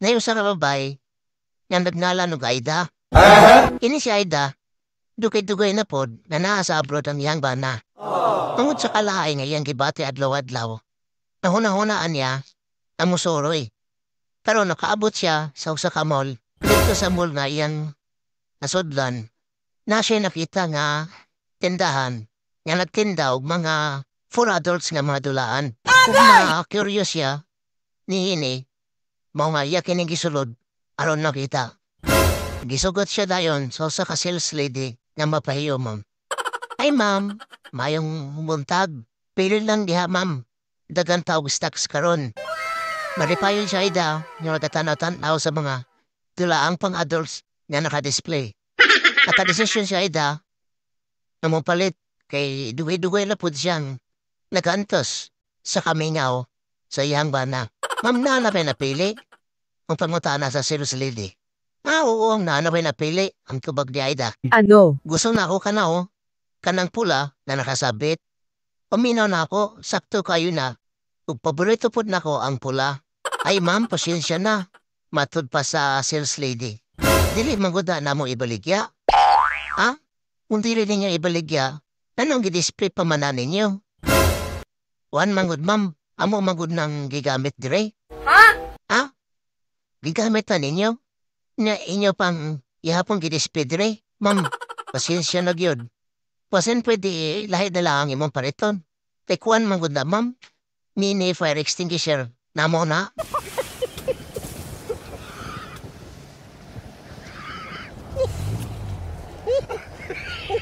Nayusa ka babay, nga nagnala no gaida. Uh-huh. Ini si Aida, dugay-dugay na pod na naa abroad ang iyang bana. Aww. Oh. Tungod sa kalahay nga iyang gibati adlaw-adlaw, nahuna-hunaan niya ang musoroy. Pero nakaabot siya sa usa ka mall. Dito sa mall na iyang nasudlan, na siya nakita nga tindahan nga nagtinda og mga for adults nga mga dulaan. Kung ma-curious ya, ni ini, mao nga iya kining gisulod, aron nakita. Gisugot siya dayon so sa ka lady na mapahiyo ma'am. Ay ma'am, mayong humuntag. Pili lang diha ma'am. Dagan taog stocks karon. Maripayon siya ida nga nagatanaw-tanaw sa mga tulaang pang-adults nga nakadisplay. decision siya ida na mapalit kay duwe-duwe na po siyang nakaantos sa kamingaw sa iyang bana. Ma'am, nanapay na pili. Ang pangutana sa Sirus Lady. Ah, oo, nanapay na pili. Ang kubag ni Aida. Ano? Gusto na ako kanao, oh. kanang pula na nakasabit. Paminaw na ako, sakto kayo na. Kung paborito po na ko ang pula. Ay ma'am, pasensya na. Matod pa sa sales lady. Dili maguda na mo ibaligya. Ha? Ah, kung dili ninyo ibaligya, anong gidisplay pa na ninyo? Wan mangud ma'am. Amo mangod nang gigamit dire? Ha? Ha? Gigamit pa ninyo? Na inyo pang ihapon gidispid dire? Ma'am, pasensya na gyud. Pasen pwede lahi na lang imong pariton. Tekuan mangud na, ma'am. Mini fire extinguisher. Namo na.